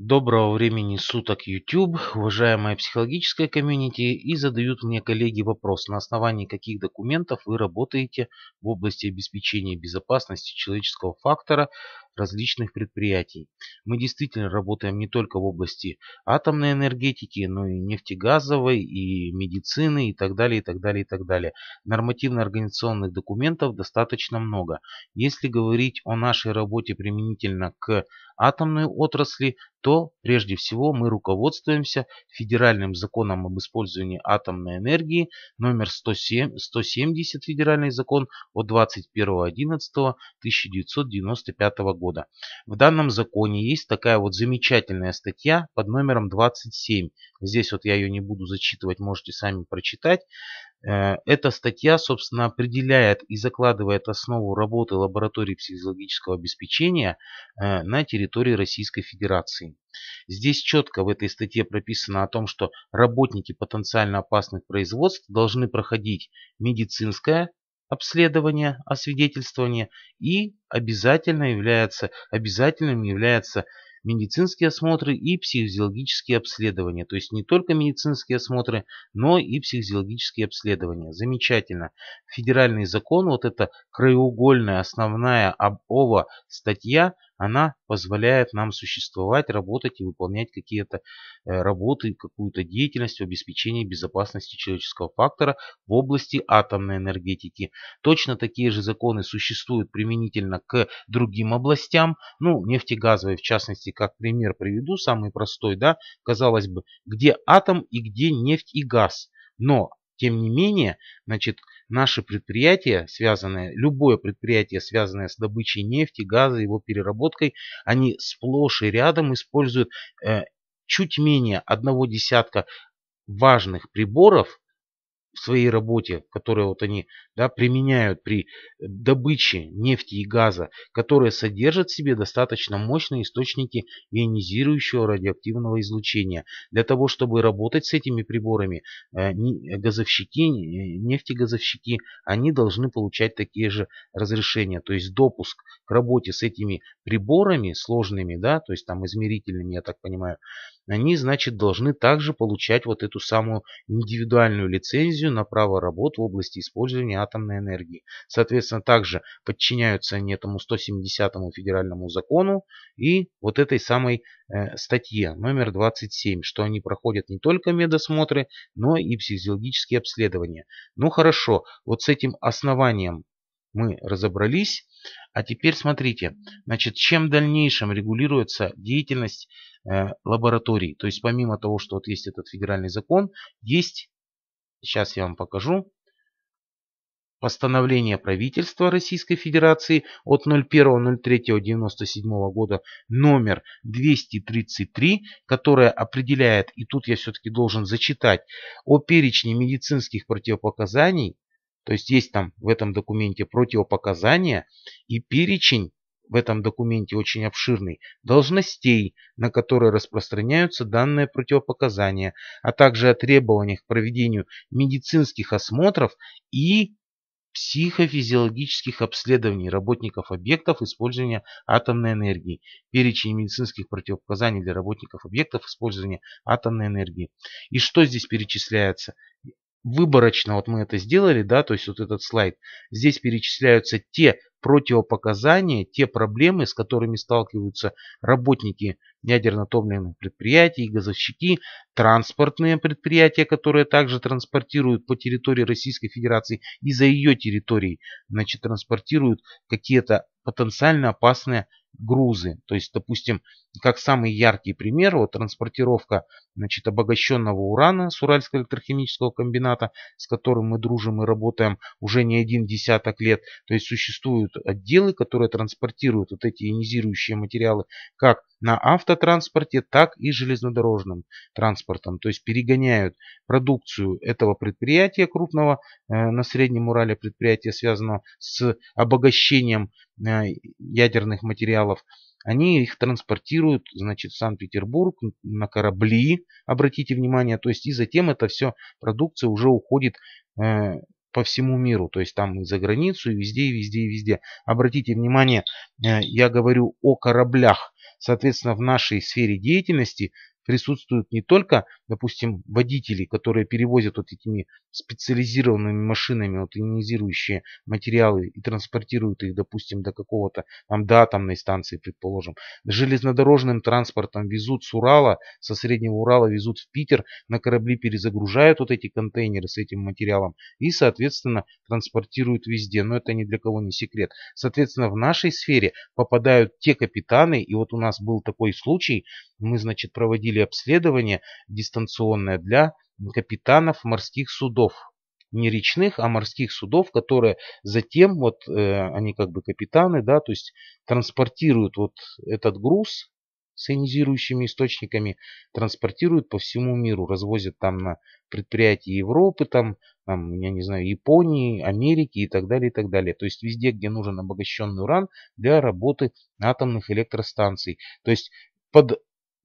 Доброго времени суток, YouTube, уважаемая психологическая комьюнити, и задают мне коллеги вопрос, на основании каких документов вы работаете в области обеспечения безопасности человеческого фактора различных предприятий. Мы действительно работаем не только в области атомной энергетики, но и нефтегазовой, и медицины, и так далее, и так далее, и так далее. Нормативно-организационных документов достаточно много. Если говорить о нашей работе применительно к атомной отрасли, то прежде всего мы руководствуемся Федеральным законом об использовании атомной энергии номер 107, 170 Федеральный закон от 21.11.1995 года года. В данном законе есть такая вот замечательная статья под номером 27. Здесь вот я ее не буду зачитывать, можете сами прочитать. Э, эта статья, собственно, определяет и закладывает основу работы лаборатории психологического обеспечения э, на территории Российской Федерации. Здесь четко в этой статье прописано о том, что работники потенциально опасных производств должны проходить медицинское, обследования, освидетельствования и обязательно является, обязательным является медицинские осмотры и психофизиологические обследования. То есть не только медицинские осмотры, но и психофизиологические обследования. Замечательно. Федеральный закон, вот эта краеугольная основная об ОВА статья – она позволяет нам существовать, работать и выполнять какие-то э, работы, какую-то деятельность в обеспечении безопасности человеческого фактора в области атомной энергетики. Точно такие же законы существуют применительно к другим областям, ну, нефтегазовой в частности, как пример приведу, самый простой, да, казалось бы, где атом и где нефть и газ. Но тем не менее, значит, наши предприятия, связанное, любое предприятие, связанное с добычей нефти, газа, его переработкой, они сплошь и рядом используют э, чуть менее одного десятка важных приборов, в своей работе, которые вот они да, применяют при добыче нефти и газа, которые содержат в себе достаточно мощные источники ионизирующего радиоактивного излучения. Для того, чтобы работать с этими приборами, э, газовщики, нефтегазовщики, они должны получать такие же разрешения. То есть допуск к работе с этими приборами сложными, да, то есть там измерительными, я так понимаю, они, значит, должны также получать вот эту самую индивидуальную лицензию, лицензию на право работ в области использования атомной энергии. Соответственно, также подчиняются они этому 170-му федеральному закону и вот этой самой э, статье номер 27, что они проходят не только медосмотры, но и психиологические обследования. Ну хорошо, вот с этим основанием мы разобрались. А теперь смотрите, значит, чем в дальнейшем регулируется деятельность э, лабораторий. То есть помимо того, что вот есть этот федеральный закон, есть Сейчас я вам покажу. Постановление правительства Российской Федерации от 01.03.97 года номер 233, которое определяет, и тут я все-таки должен зачитать, о перечне медицинских противопоказаний, то есть есть там в этом документе противопоказания и перечень в этом документе очень обширный, должностей, на которые распространяются данные противопоказания, а также о требованиях к проведению медицинских осмотров и психофизиологических обследований работников объектов использования атомной энергии, перечень медицинских противопоказаний для работников объектов использования атомной энергии. И что здесь перечисляется? выборочно вот мы это сделали, да, то есть вот этот слайд, здесь перечисляются те противопоказания, те проблемы, с которыми сталкиваются работники ядерно-топливных предприятий, газовщики, транспортные предприятия, которые также транспортируют по территории Российской Федерации и за ее территорией, значит, транспортируют какие-то потенциально опасные грузы. То есть, допустим, как самый яркий пример, вот транспортировка значит, обогащенного урана с Уральского электрохимического комбината, с которым мы дружим и работаем уже не один десяток лет. То есть существуют отделы, которые транспортируют вот эти ионизирующие материалы как на автотранспорте, так и железнодорожным транспортом. То есть перегоняют продукцию этого предприятия крупного э, на Среднем Урале, предприятия связанного с обогащением э, ядерных материалов, они их транспортируют, значит, в Санкт-Петербург на корабли, обратите внимание, то есть и затем это все продукция уже уходит э, по всему миру, то есть там и за границу, и везде, и везде, и везде. Обратите внимание, э, я говорю о кораблях, соответственно, в нашей сфере деятельности присутствуют не только, допустим, водители, которые перевозят вот этими специализированными машинами вот ионизирующие материалы и транспортируют их, допустим, до какого-то, там, до атомной станции, предположим. Железнодорожным транспортом везут с Урала, со Среднего Урала везут в Питер, на корабли перезагружают вот эти контейнеры с этим материалом и, соответственно, транспортируют везде. Но это ни для кого не секрет. Соответственно, в нашей сфере попадают те капитаны, и вот у нас был такой случай, мы, значит, проводили проводили обследование дистанционное для капитанов морских судов. Не речных, а морских судов, которые затем, вот э, они как бы капитаны, да, то есть транспортируют вот этот груз с ионизирующими источниками, транспортируют по всему миру, развозят там на предприятия Европы, там, там, я не знаю, Японии, Америки и так далее, и так далее. То есть везде, где нужен обогащенный уран для работы атомных электростанций. То есть под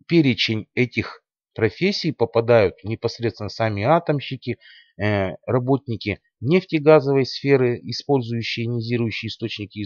перечень этих профессий попадают непосредственно сами атомщики, э, работники нефтегазовой сферы, использующие ионизирующие источники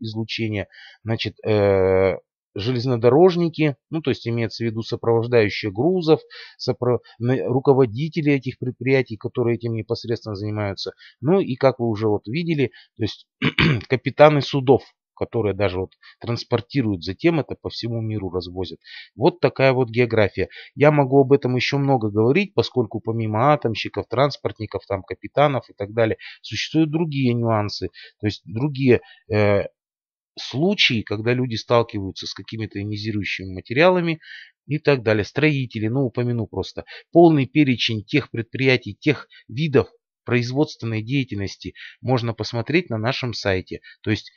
излучения, значит, э, железнодорожники, ну то есть имеется в виду сопровождающие грузов, сопро... руководители этих предприятий, которые этим непосредственно занимаются, ну и как вы уже вот видели, то есть капитаны судов, которые даже вот транспортируют, затем это по всему миру развозят. Вот такая вот география. Я могу об этом еще много говорить, поскольку помимо атомщиков, транспортников, там, капитанов и так далее, существуют другие нюансы, то есть другие э, случаи, когда люди сталкиваются с какими-то ионизирующими материалами и так далее. Строители, ну упомяну просто. Полный перечень тех предприятий, тех видов производственной деятельности можно посмотреть на нашем сайте. То есть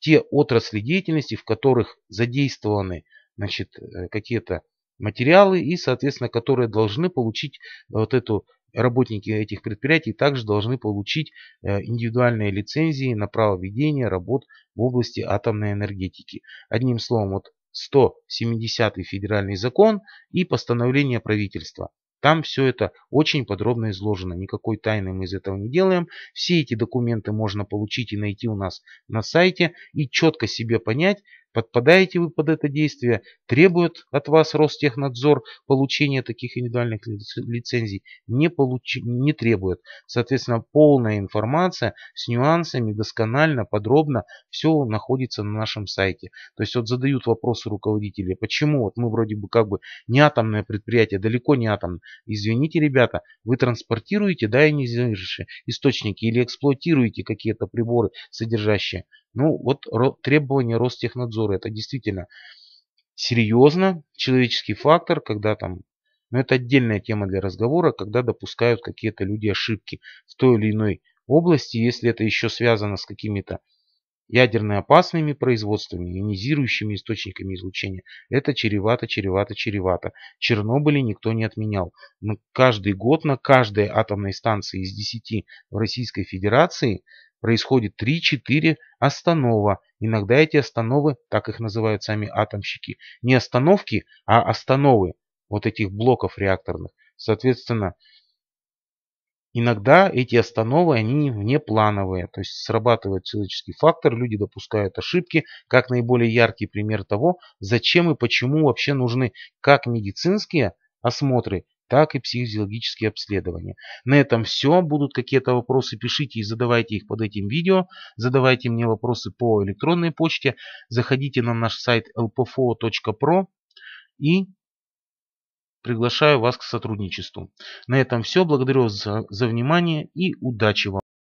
те отрасли деятельности, в которых задействованы значит, э, какие-то материалы и, соответственно, которые должны получить э, вот эту работники этих предприятий также должны получить э, индивидуальные лицензии на право ведения работ в области атомной энергетики. Одним словом, вот 170 федеральный закон и постановление правительства. Там все это очень подробно изложено, никакой тайны мы из этого не делаем. Все эти документы можно получить и найти у нас на сайте и четко себе понять, Подпадаете вы под это действие, требует от вас Ростехнадзор получения таких индивидуальных лицензий, не, получ... не требует. Соответственно, полная информация с нюансами, досконально, подробно, все находится на нашем сайте. То есть вот задают вопросы руководители, почему вот мы вроде бы как бы не атомное предприятие, далеко не атомное. Извините, ребята, вы транспортируете, да, и не источники или эксплуатируете какие-то приборы, содержащие ну, вот требования Ростехнадзора. Это действительно серьезно. Человеческий фактор, когда там... Но ну, это отдельная тема для разговора, когда допускают какие-то люди ошибки в той или иной области, если это еще связано с какими-то ядерно опасными производствами, ионизирующими источниками излучения. Это чревато, чревато, чревато. Чернобыле никто не отменял. Но ну, каждый год на каждой атомной станции из 10 в Российской Федерации происходит 3-4 останова. Иногда эти остановы, так их называют сами атомщики, не остановки, а остановы вот этих блоков реакторных. Соответственно, Иногда эти остановы, они внеплановые, то есть срабатывает человеческий фактор, люди допускают ошибки, как наиболее яркий пример того, зачем и почему вообще нужны как медицинские осмотры, так и психофизиологические обследования. На этом все. Будут какие-то вопросы, пишите и задавайте их под этим видео. Задавайте мне вопросы по электронной почте. Заходите на наш сайт lpfo.pro и приглашаю вас к сотрудничеству. На этом все. Благодарю вас за, за внимание и удачи вам.